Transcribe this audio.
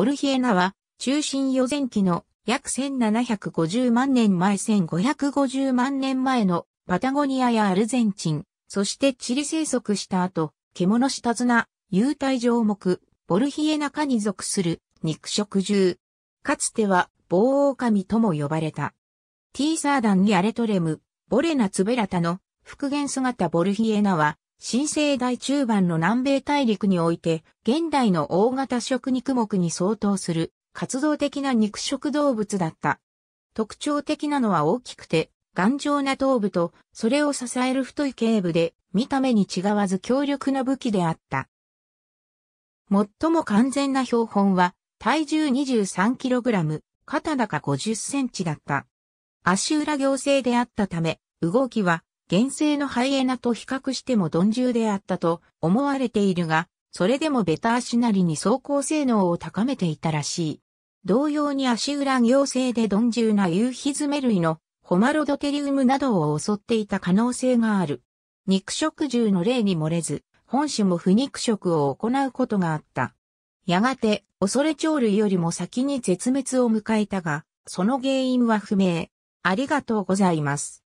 オルヒエナは、中心予前期の約1750万年前1550万年前のパタゴニアやアルゼンチン、そしてチリ生息した後、獣下綱、有体上目、ボルヒエナ科に属する肉食獣。かつては、棒狼とも呼ばれた。T サーダンギアレトレム、ボレナツベラタの復元姿ボルヒエナは、新生代中盤の南米大陸において、現代の大型食肉目に相当する活動的な肉食動物だった。特徴的なのは大きくて、頑丈な頭部と、それを支える太い頸部で、見た目に違わず強力な武器であった。最も完全な標本は、体重 23kg、肩高50センチだった。足裏行政であったため、動きは原生のハイエナと比較しても鈍重であったと思われているが、それでもベタ足なりに走行性能を高めていたらしい。同様に足裏行精で鈍重な夕日ヒ類のホマロドテリウムなどを襲っていた可能性がある。肉食獣の例に漏れず、本種も不肉食を行うことがあった。やがて、恐れ鳥類よりも先に絶滅を迎えたが、その原因は不明。ありがとうございます。